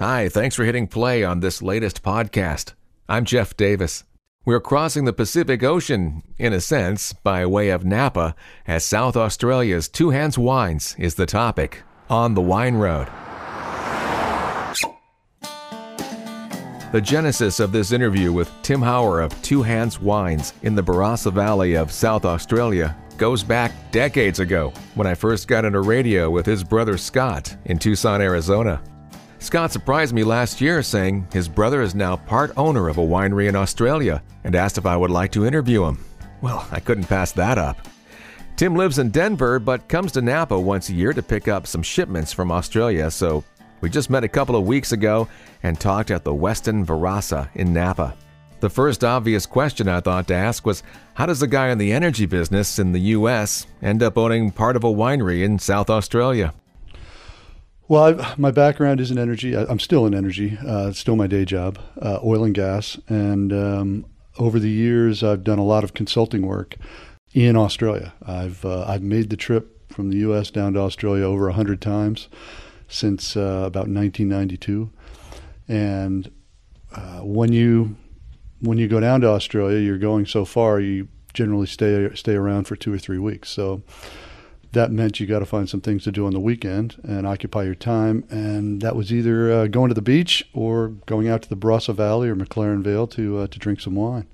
Hi, thanks for hitting play on this latest podcast. I'm Jeff Davis. We're crossing the Pacific Ocean, in a sense, by way of Napa, as South Australia's Two Hands Wines is the topic on the Wine Road. The genesis of this interview with Tim Hauer of Two Hands Wines in the Barossa Valley of South Australia goes back decades ago when I first got into radio with his brother Scott in Tucson, Arizona. Scott surprised me last year saying his brother is now part owner of a winery in Australia and asked if I would like to interview him. Well, I couldn't pass that up. Tim lives in Denver but comes to Napa once a year to pick up some shipments from Australia, so we just met a couple of weeks ago and talked at the Weston Verasa in Napa. The first obvious question I thought to ask was how does a guy in the energy business in the US end up owning part of a winery in South Australia? Well, I've, my background is in energy. I, am still in energy. Uh, it's still my day job, uh, oil and gas. And um, over the years, I've done a lot of consulting work in Australia. I've uh, I've made the trip from the U.S. down to Australia over a hundred times since uh, about 1992. And uh, when you when you go down to Australia, you're going so far. You generally stay stay around for two or three weeks. So that meant you got to find some things to do on the weekend and occupy your time. And that was either uh, going to the beach or going out to the Barossa Valley or McLaren Vale to, uh, to drink some wine.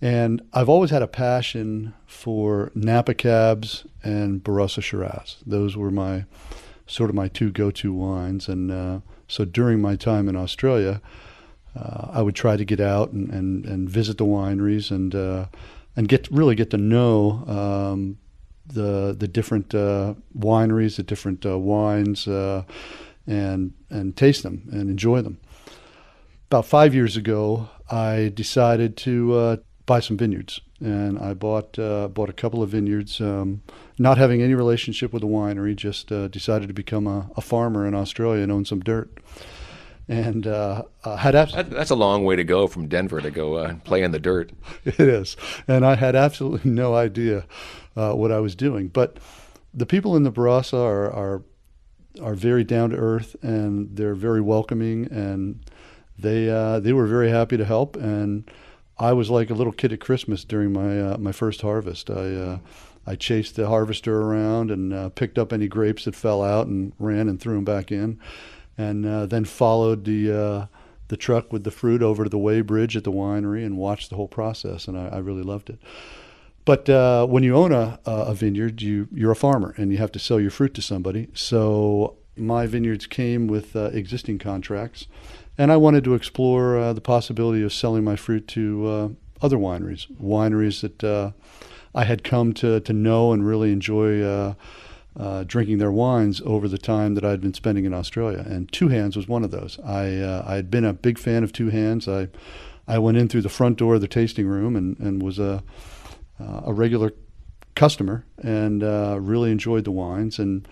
And I've always had a passion for Napa cabs and Barossa Shiraz. Those were my sort of my two go-to wines. And uh, so during my time in Australia, uh, I would try to get out and, and, and visit the wineries and uh, and get really get to know um, the the different uh, wineries, the different uh, wines, uh, and and taste them and enjoy them. About five years ago, I decided to uh, buy some vineyards, and I bought uh, bought a couple of vineyards. Um, not having any relationship with a winery, just uh, decided to become a, a farmer in Australia and own some dirt and uh, uh had absolutely that's a long way to go from Denver to go uh, play in the dirt. it is, and I had absolutely no idea uh, what I was doing. But the people in the Barossa are are, are very down to earth, and they're very welcoming, and they uh, they were very happy to help. And I was like a little kid at Christmas during my my first harvest. I. I chased the harvester around and picked up any grapes that fell out and ran and threw them back in and uh, then followed the uh, the truck with the fruit over to the way bridge at the winery and watched the whole process, and I, I really loved it. But uh, when you own a, a vineyard, you you're a farmer and you have to sell your fruit to somebody. So my vineyards came with uh, existing contracts, and I wanted to explore uh, the possibility of selling my fruit to uh, other wineries, wineries that I had come to to know and really enjoy uh, drinking their wines over the time that I'd been spending in Australia. And Two Hands was one of those. I uh, I had been a big fan of Two Hands. I I went in through the front door of the tasting room and and was a uh, a regular customer and uh, really enjoyed the wines and.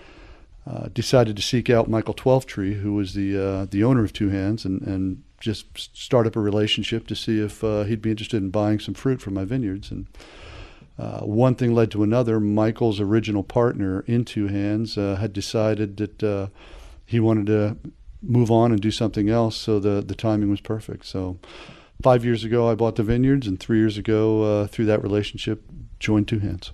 Uh, decided to seek out Michael Twelftree, who was the uh, the owner of Two Hands, and, and just start up a relationship to see if uh, he'd be interested in buying some fruit from my vineyards. And uh, one thing led to another. Michael's original partner, Into Hands, uh, had decided that uh, he wanted to move on and do something else, so the, the timing was perfect. So, five years ago, I bought the vineyards, and three years ago, uh, through that relationship, joined Two Hands.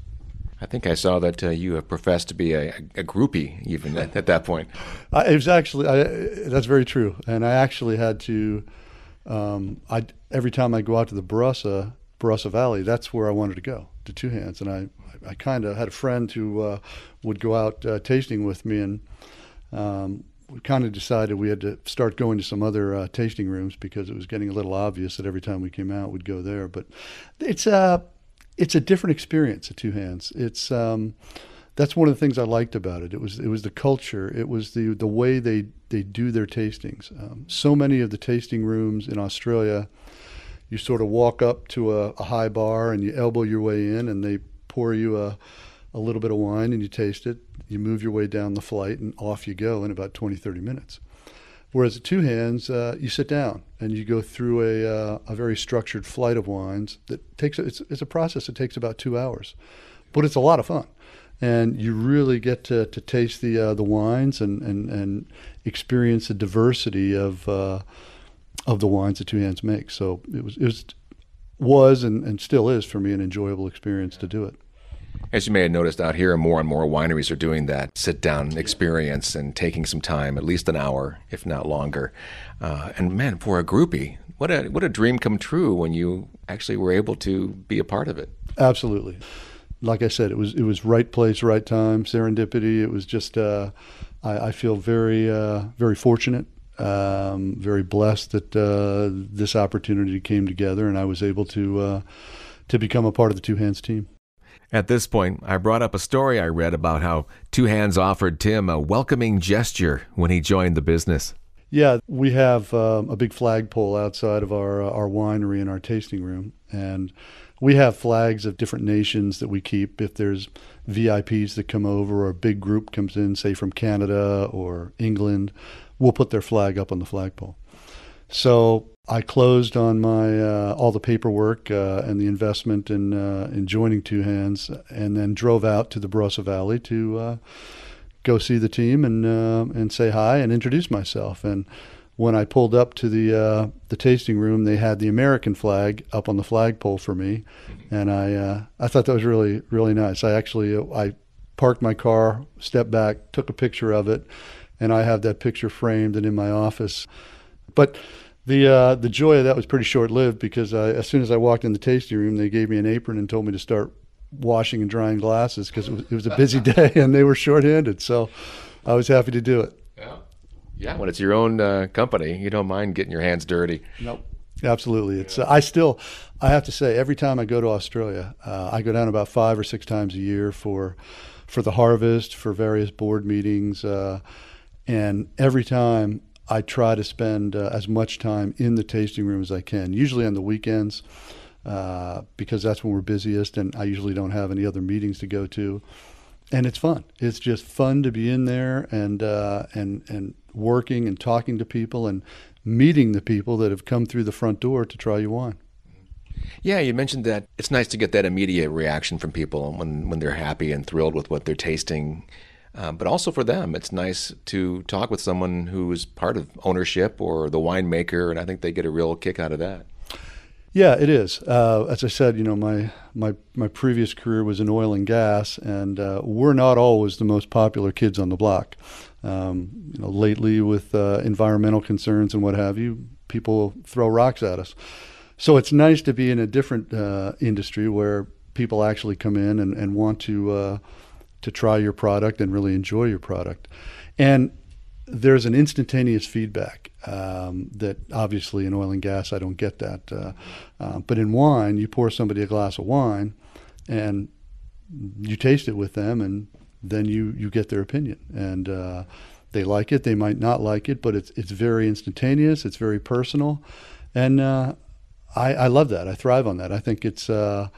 I think I saw that uh, you have professed to be a, a groupie even at, at that point. I, it was actually I, that's very true, and I actually had to. Um, I every time I go out to the Barossa Barossa Valley, that's where I wanted to go to two hands. And I, I kind of had a friend who uh, would go out uh, tasting with me, and um, we kind of decided we had to start going to some other uh, tasting rooms because it was getting a little obvious that every time we came out, we'd go there. But it's a, uh, it's a different experience at two hands. It's um, that's one of the things I liked about it. It was it was the culture. It was the the way they they do their tastings. Um, so many of the tasting rooms in Australia you sort of walk up to a, a, high bar and you elbow your way in and they pour you a, a little bit of wine and you taste it you move your way down the flight and off you go in about 20 30 minutes whereas at two hands uh, you sit down and you go through a, uh, a very structured flight of wines that takes it's, it's a process that takes about two hours but it's a lot of fun and you really get to, to taste the uh, the wines and, and, and experience the diversity of uh, of the wines that Two Hands makes. So it was it was, was and, and still is for me an enjoyable experience to do it. As you may have noticed out here, more and more wineries are doing that sit down experience and taking some time, at least an hour, if not longer. Uh, and man, for a groupie, what a what a dream come true when you actually were able to be a part of it. Absolutely, like I said, it was it was right place, right time, serendipity. It was just uh, I, I, feel very uh, very fortunate um, very blessed that uh, this opportunity came together and I was able to uh, to become a part of the Two Hands team. At this point, I brought up a story I read about how Two Hands offered Tim a welcoming gesture when he joined the business. Yeah, we have um, a big flagpole outside of our uh, our winery and our tasting room, and we have flags of different nations that we keep. If there's VIPs that come over, or a big group comes in, say from Canada or England, we will put their flag up on the flagpole. So I closed on my uh, all the paperwork uh, and the investment in uh, in joining Two Hands, and then drove out to the Barossa Valley to uh, go see the team and uh, and say hi and introduce myself. And when I pulled up to the uh, the tasting room, they had the American flag up on the flagpole for me, and I I thought that was really really nice. I actually I parked my car, stepped back, took a picture of it and I have that picture framed and in my office. But the uh, the joy of that was pretty short lived because uh, as soon as I walked in the tasting room, they gave me an apron and told me to start washing and drying glasses because it, it was, a busy day and they were shorthanded. So I was happy to do it. Yeah, yeah. When it's your own uh, company, you don't mind getting your hands dirty. Nope. Absolutely. It's. Yeah. Uh, I still, I have to say, every time I go to Australia, uh, I go down about five or six times a year for, for the harvest, for various board meetings uh, and every time I try to spend uh, as much time in the tasting room as I can, usually on the weekends, uh, because that's when we're busiest and I usually don't have any other meetings to go to. And it's fun. It's just fun to be in there and, uh, and, and working and talking to people and meeting the people that have come through the front door to try you on. Yeah, you mentioned that it's nice to get that immediate reaction from people when when they're happy and thrilled with what they're tasting uh, but also for them, it's nice to talk with someone who is part of ownership or the winemaker, and I think they get a real kick out of that. Yeah, it is. Uh, as I said, you know, my my my previous career was in oil and gas, and uh, we're not always the most popular kids on the block. Um, you know, lately with uh, environmental concerns and what have you, people throw rocks at us. So it's nice to be in a different uh, industry where people actually come in and, and want to uh, to try your product and really enjoy your product. And there's an instantaneous feedback um, that obviously in oil and gas I don't get that, uh, uh, but in wine you pour somebody a glass of wine, and you taste it with them, and then you you get their opinion, and uh, they like it, they might not like it, but it's it's very instantaneous, it's very personal, and uh, I, I love that. I thrive on that. I think it's uh,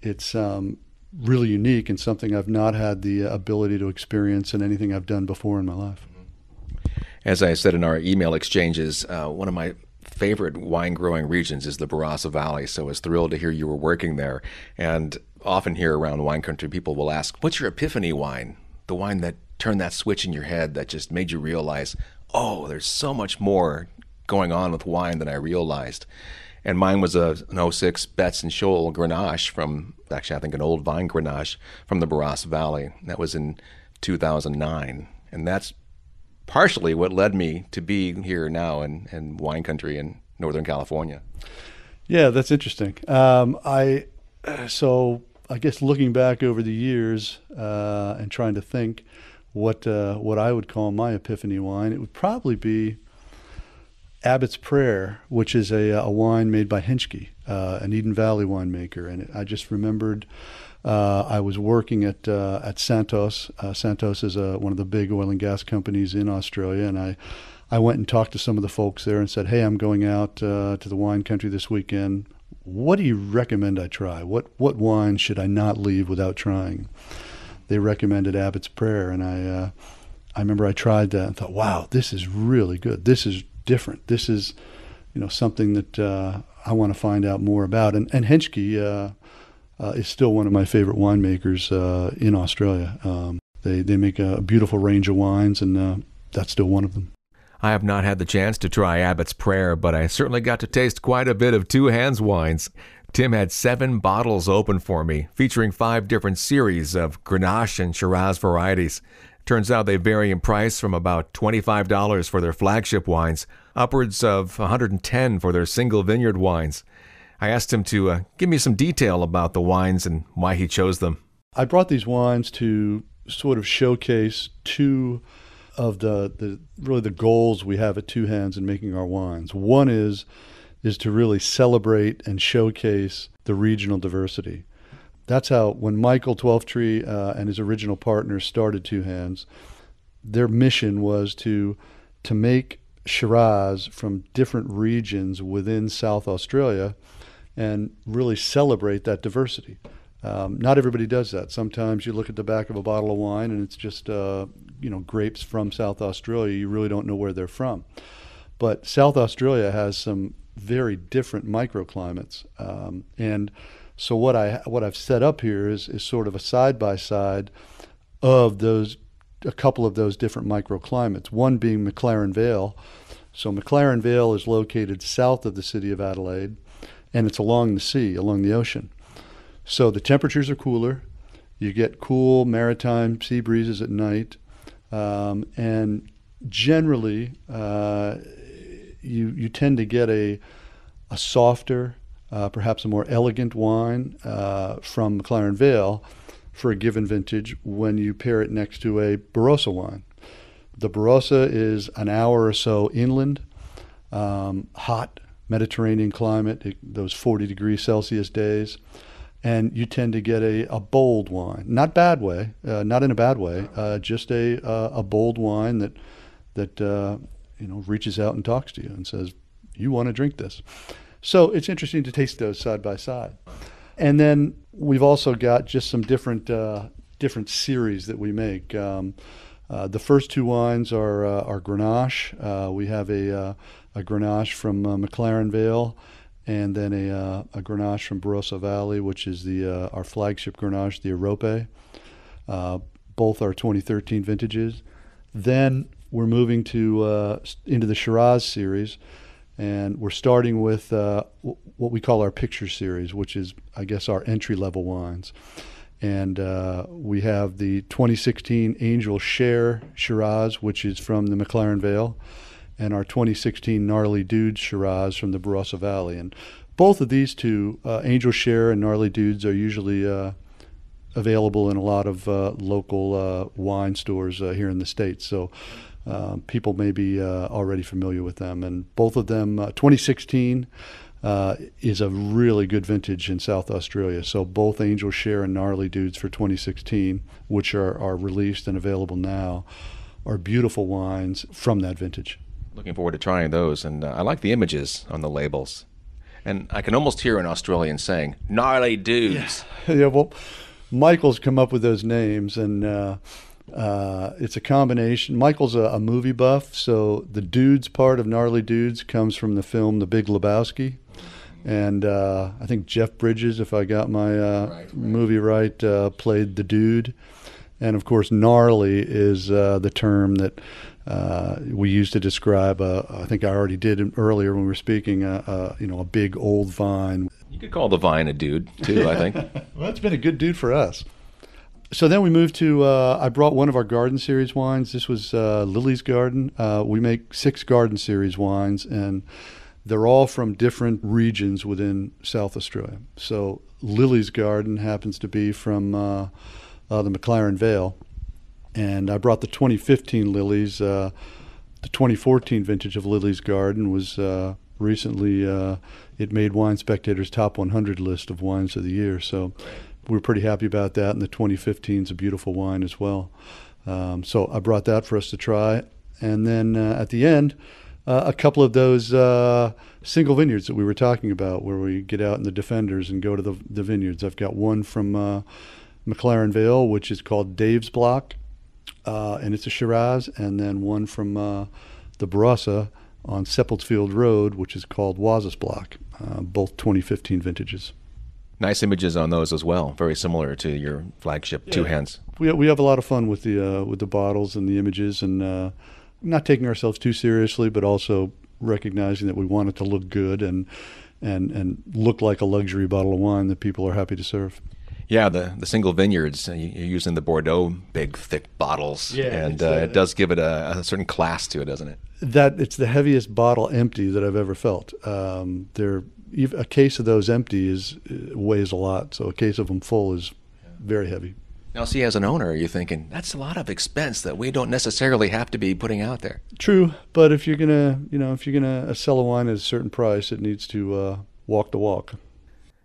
it's um, really unique and something I've not had the uh, ability to experience in anything I've done before in my life. As I said in our email exchanges, uh, one of my favorite wine growing regions is the Barossa Valley. So I was thrilled to hear you were working there. And often here around wine country, people will ask, What's your epiphany wine? The wine that turned that switch in your head that just made you realize, Oh, there's so much more going on with wine than I realized and mine was a, an 06 Betts and Shoal Grenache from, actually, I think an old vine Grenache from the Barras Valley. That was in 2009. And that's partially what led me to be here now in, in wine country in Northern California. Yeah, that's interesting. Um, I so I guess looking back over the years uh, and trying to think what uh, what I would call my epiphany wine, it would probably be Abbott's Prayer, which is a, a wine made by Henschke, uh, an Eden Valley winemaker. And I just remembered uh, I was working at uh, at Santos. Uh, Santos is a, uh, one of the big oil and gas companies in Australia, and I. I went and talked to some of the folks there and said, "Hey, I'm going out uh, to the wine country this weekend. What do you recommend I try? What what wine should I not leave without trying?" They recommended Abbott's Prayer, and I I remember I tried that and thought, "Wow, this is really good. This is different. This is, you know, something that uh, I want to find out more about. And, and Henschke uh, uh, is still one of my favorite winemakers uh, in Australia. Um, they, they make a beautiful range of wines, and uh, that's still one of them. I have not had the chance to try Abbott's Prayer, but I certainly got to taste quite a bit of Two Hands wines. Tim had seven bottles open for me, featuring five different series of Grenache and Shiraz varieties. Turns out they vary in price from about $25 for their flagship wines upwards of 110 for their single vineyard wines. I asked him to uh, give me some detail about the wines and why he chose them. I brought these wines to sort of showcase two of the, the really the goals we have at Two Hands in making our wines. One is is to really celebrate and showcase the regional diversity. That's how when Michael Twelftree uh, and his original partner started Two Hands, their mission was to to make Shiraz from different regions within South Australia, and really celebrate that diversity. Um, not everybody does that. Sometimes you look at the back of a bottle of wine and it's just uh, you know grapes from South Australia. You really don't know where they're from. But South Australia has some very different microclimates, um, and so what I what I've set up here is is sort of a side by side of those a couple of those different microclimates. One being McLaren Vale. So McLaren Vale is located south of the city of Adelaide, and it's along the sea, along the ocean. So the temperatures are cooler. You get cool maritime sea breezes at night, um, and generally, uh, you you tend to get a a softer uh, perhaps a more elegant wine uh, from McLaren Vale for a given vintage when you pair it next to a Barossa wine. The Barossa is an hour or so inland, um, hot Mediterranean climate, it, those 40 degrees Celsius days, and you tend to get a, a bold wine. Not bad way, uh, not in a bad way, uh, just a, uh, a bold wine that, that uh, you know, reaches out and talks to you and says, you want to drink this. So it's interesting to taste those side by side. And then we've also got just some different uh, different series that we make. Um, uh, the first two wines are uh, are Grenache. Uh, we have a uh, a Grenache from uh, McLaren Vale, and then a a Grenache from Barossa Valley, which is the our flagship Grenache, the Europe. both are 2013 vintages. Then we're moving to into the Shiraz series and we're starting with uh, what we call our picture series, which is, I guess, our entry level wines. And uh, we have the 2016 Angel Share Shiraz, which is from the McLaren Vale, and our 2016 Gnarly Dudes Shiraz from the Barossa Valley. And both of these two, uh, Angel Share and Gnarly Dudes, are usually uh, available in a lot of uh, local uh, wine stores here in the States. So uh, people may be uh, already familiar with them. And both of them, uh, 2016 uh, is a really good vintage in South Australia. So both Angel Share and Gnarly Dudes for 2016, which are, are released and available now, are beautiful wines from that vintage. Looking forward to trying those. And uh, I like the images on the labels. And I can almost hear an Australian saying, gnarly dudes. Yeah, yeah well, Michael's come up with those names, and uh, uh, it's a combination. Michael's a, a, movie buff, so the dudes part of Gnarly Dudes comes from the film The Big Lebowski. And uh, I think Jeff Bridges, if I got my uh, right, right. movie right, uh, played the dude. And of course, gnarly is uh, the term that uh, we use to describe. I think I already did earlier when we were speaking. you know, a big old vine. You could call the vine a dude too. I think. well, that's been a good dude for us. So then we moved to. Uh, I brought one of our garden series wines. This was uh, Lily's Garden. Uh, we make six garden series wines, and they're all from different regions within South Australia. So Lily's Garden happens to be from uh, uh, the McLaren Vale, and I brought the 2015 lilies. Uh, the 2014 vintage of Lily's Garden was recently. it made Wine Spectator's top 100 list of wines of the year. So. Right we are pretty happy about that. And the 2015 is a beautiful wine as well. Um, so I brought that for us to try. And then uh, at the end, uh, a couple of those uh, single vineyards that we were talking about, where we get out in the Defenders and go to the, the vineyards. I've got one from uh, McLaren Vale, which is called Dave's Block, uh, and it's a Shiraz, and then one from uh, the Barossa on Seppelsfield Road, which is called Wazas Block, both 2015 vintages. Nice images on those as well. Very similar to your flagship yeah. Two Hands. We, we have a lot of fun with the uh, with the bottles and the images, and uh, not taking ourselves too seriously, but also recognizing that we want it to look good and and and look like a luxury bottle of wine that people are happy to serve. Yeah, the, the single vineyards, uh, you're using the Bordeaux big, thick bottles. Yeah, and uh, uh, it does give it a, a, certain class to it, doesn't it? That It's the heaviest bottle empty that I've ever felt. Um, they're a case of those empty is uh, weighs a lot. So a case of them full is very heavy. Now, see, as an owner, are you thinking that's a lot of expense that we don't necessarily have to be putting out there? True, but if you're gonna, you know, if you're gonna uh, sell a wine at a certain price, it needs to uh, walk the walk.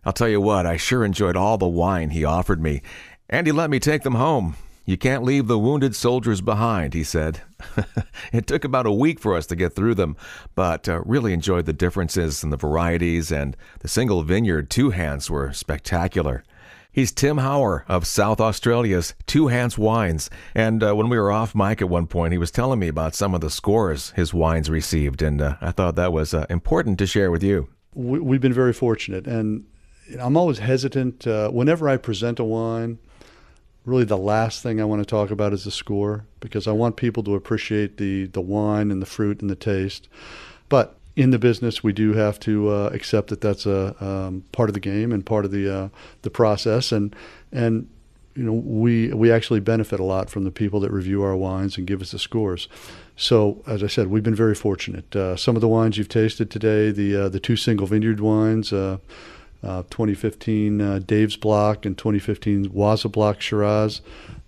I'll tell you what, I sure enjoyed all the wine he offered me, and he let me take them home. You can't leave the wounded soldiers behind, he said. it took about a week for us to get through them, but uh, really enjoyed the differences and the varieties, and the single vineyard two hands were spectacular. He's Tim Hauer of South Australia's Two Hands Wines. And uh, when we were off mic at one point, he was telling me about some of the scores his wines received. And uh, I thought that was uh, important to share with you. We've been very fortunate. And I'm always hesitant. Uh, whenever I present a wine, really the last thing I want to talk about is the score because I want people to appreciate the the wine and the fruit and the taste. But in the business, we do have to uh, accept that that's a um, part of the game and part of the uh, the process. And and you know we we actually benefit a lot from the people that review our wines and give us the scores. So as I said, we've been very fortunate. Uh, some of the wines you've tasted today, the uh, the two single vineyard wines uh, uh, 2015 uh, Dave's Block and 2015 Waza Block Shiraz.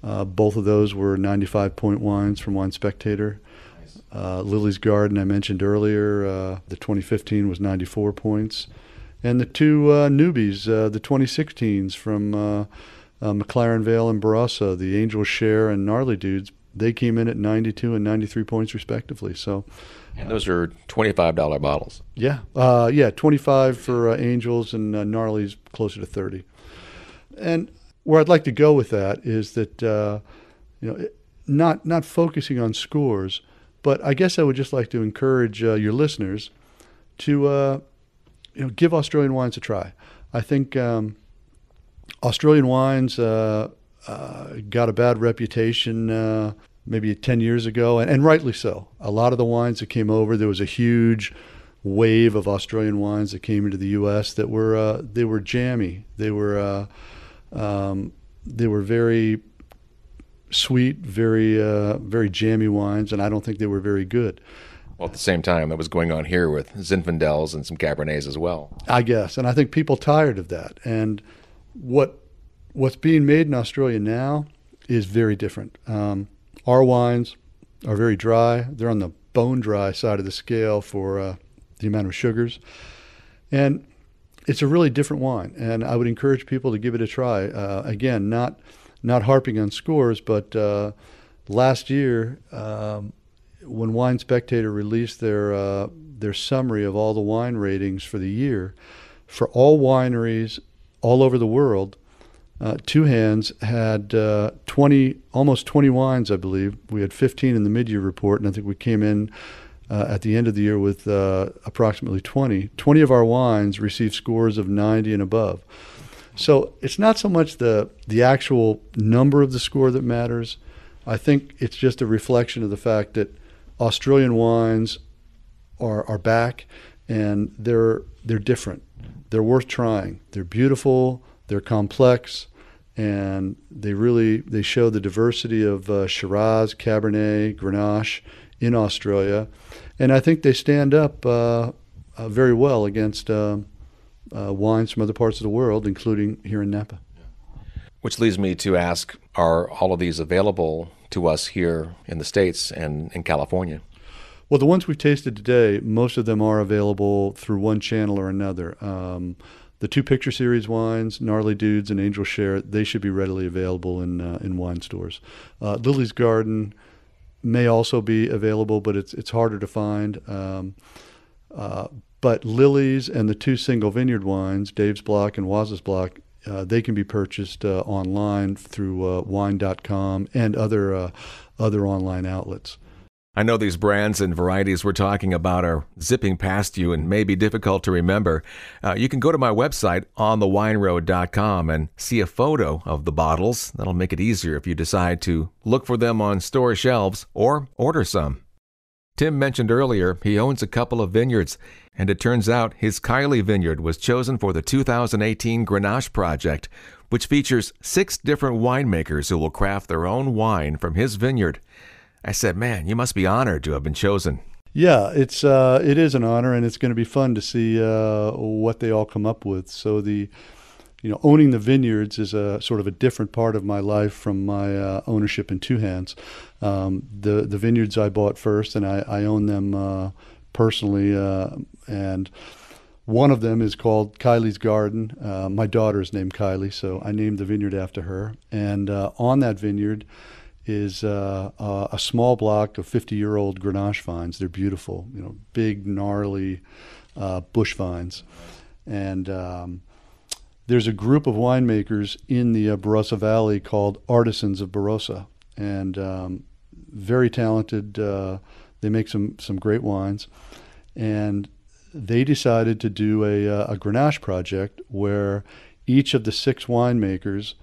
Uh, both of those were 95 point wines from Wine Spectator. Nice. Uh, Lily's Garden, I mentioned earlier, uh, the 2015 was 94 points. And the two newbies, the 2016s from McLaren Vale and Barossa, the Angel Share and Gnarly Dudes, they came in at 92 and 93 points respectively. So, and those are twenty-five dollar bottles. Yeah, uh, yeah, twenty-five for uh, Angels and uh, Gnarly's closer to thirty. And where I'd like to go with that is that uh, you know, not not focusing on scores, but I guess I would just like to encourage uh, your listeners to uh, you know give Australian wines a try. I think um, Australian wines. Uh, uh got a bad reputation uh, maybe 10 years ago, and, and, rightly so. A lot of the wines that came over, there was a huge wave of Australian wines that came into the U.S. that were uh, they were jammy, they were uh, um, they were very sweet, very uh, very jammy wines, and I don't think they were very good. Well, at the same time, that was going on here with Zinfandels and some Cabernets as well. I guess, and I think people tired of that. And what what's being made in Australia now is very different. Um, our wines are very dry. They're on the bone dry side of the scale for uh, the amount of sugars. And it's a really different wine. And I would encourage people to give it a try. Uh, again, not, not harping on scores, but uh, last year, um, when Wine Spectator released their, uh, their summary of all the wine ratings for the year, for all wineries all over the world, uh, two hands had uh, 20 almost 20 wines i believe we had 15 in the mid-year report and i think we came in uh, at the end of the year with uh, approximately 20 20 of our wines received scores of 90 and above so it's not so much the the actual number of the score that matters i think it's just a reflection of the fact that australian wines are are back and they're they're different they're worth trying they're beautiful they're complex, and they really they show the diversity of uh, Shiraz, Cabernet, Grenache in Australia, and I think they stand up uh, uh, very well against uh, uh, wines from other parts of the world, including here in Napa. Which leads me to ask: Are all of these available to us here in the states and in California? Well, the ones we've tasted today, most of them are available through one channel or another. Um, the two picture series wines, Gnarly Dudes and Angel Share, they should be readily available in uh, in wine stores. Uh, Lily's Garden may also be available, but it's it's harder to find. Um, uh, but Lily's and the two single vineyard wines, Dave's Block and Waz's Block, uh, they can be purchased uh, online through uh, wine.com and other other online outlets. I know these brands and varieties we're talking about are zipping past you and may be difficult to remember. Uh, you can go to my website, onthewineroad.com, and see a photo of the bottles. That'll make it easier if you decide to look for them on store shelves or order some. Tim mentioned earlier he owns a couple of vineyards, and it turns out his Kylie vineyard was chosen for the 2018 Grenache Project, which features six different winemakers who will craft their own wine from his vineyard. I said, "Man, you must be honored to have been chosen." Yeah, it's uh, it is an honor, and it's going to be fun to see uh, what they all come up with. So the you know, owning the vineyards is a sort of a different part of my life from my uh, ownership in Two Hands. Um, the the vineyards I bought first, and I, I own them uh, personally. Uh, and one of them is called Kylie's Garden. Uh, my daughter is named Kylie, so I named the vineyard after her. And uh, on that vineyard, is uh, uh, a small block of 50 year old Grenache vines. They're beautiful, you know, big, gnarly uh, bush vines. And um, there's a group of winemakers in the uh, Barossa Valley called Artisans of Barossa, and um, very talented. Uh, they make some, some great wines. And they decided to do a, uh, a Grenache project where each of the six winemakers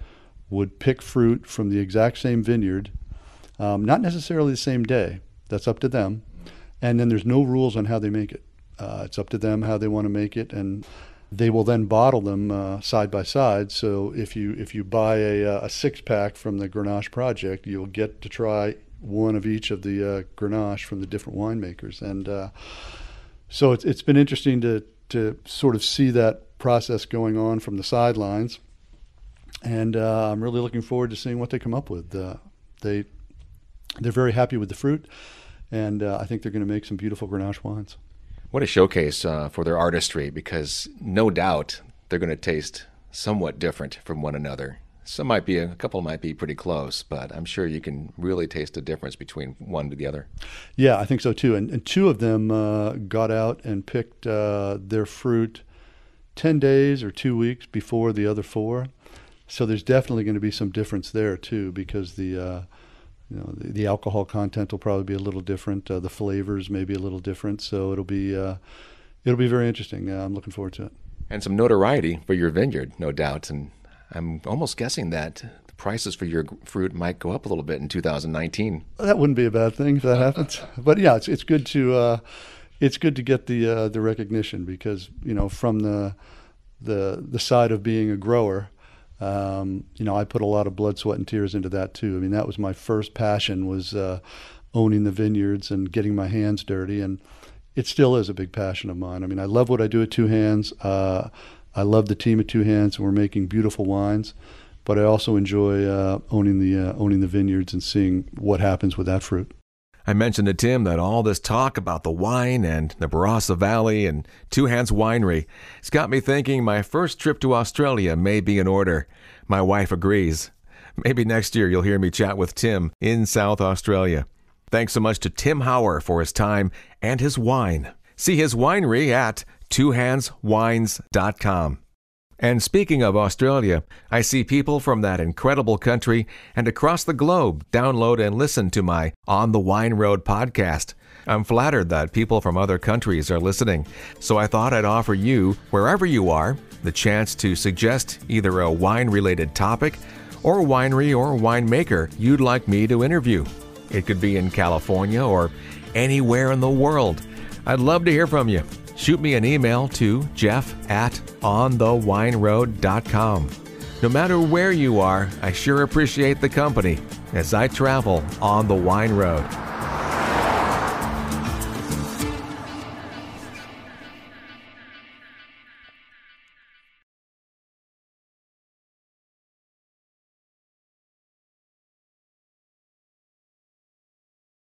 would pick fruit from the exact same vineyard, um, not necessarily the same day. That's up to them. And then there's no rules on how they make it. Uh, it's up to them how they want to make it, and they will then bottle them uh, side by side. So if you if you buy a, uh, a six pack from the Grenache project, you'll get to try one of each of the uh, Grenache from the different winemakers, and uh, so it's it's been interesting to to sort of see that process going on from the sidelines and uh, I'm really looking forward to seeing what they come up with. Uh, they they're very happy with the fruit, and uh, I think they're going to make some beautiful Grenache wines. What a showcase uh, for their artistry! Because no doubt they're going to taste somewhat different from one another. Some might be a couple might be pretty close, but I'm sure you can really taste the difference between one to the other. Yeah, I think so too. And, and two of them uh, got out and picked uh, their fruit ten days or two weeks before the other four. So there's definitely going to be some difference there too, because the uh, you know the, the, alcohol content will probably be a little different. Uh, the flavors may be a little different. So it'll be uh, it'll be very interesting. I'm looking forward to it. And some notoriety for your vineyard, no doubt. And I'm almost guessing that the prices for your fruit might go up a little bit in 2019. That wouldn't be a bad thing if that happens. But yeah, it's it's good to uh, it's good to get the uh, the recognition because you know from the the the side of being a grower, um, you know, I put a lot of blood, sweat, and tears into that too. I mean, that was my first passion was uh, owning the vineyards and getting my hands dirty, and it still is a big passion of mine. I mean, I love what I do at Two Hands. Uh, I love the team at Two Hands, and we're making beautiful wines. But I also enjoy uh, owning the uh, owning the vineyards and seeing what happens with that fruit. I mentioned to Tim that all this talk about the wine and the Barossa Valley and Two Hands Winery has got me thinking my first trip to Australia may be in order. My wife agrees. Maybe next year you'll hear me chat with Tim in South Australia. Thanks so much to Tim Hauer for his time and his wine. See his winery at twohandswines.com. And speaking of Australia, I see people from that incredible country and across the globe download and listen to my On the Wine Road podcast. I'm flattered that people from other countries are listening, so I thought I'd offer you, wherever you are, the chance to suggest either a wine related topic or winery or winemaker you'd like me to interview. It could be in California or anywhere in the world. I'd love to hear from you shoot me an email to jeff at onthewineroad.com. No matter where you are, I sure appreciate the company as I travel on the wine road.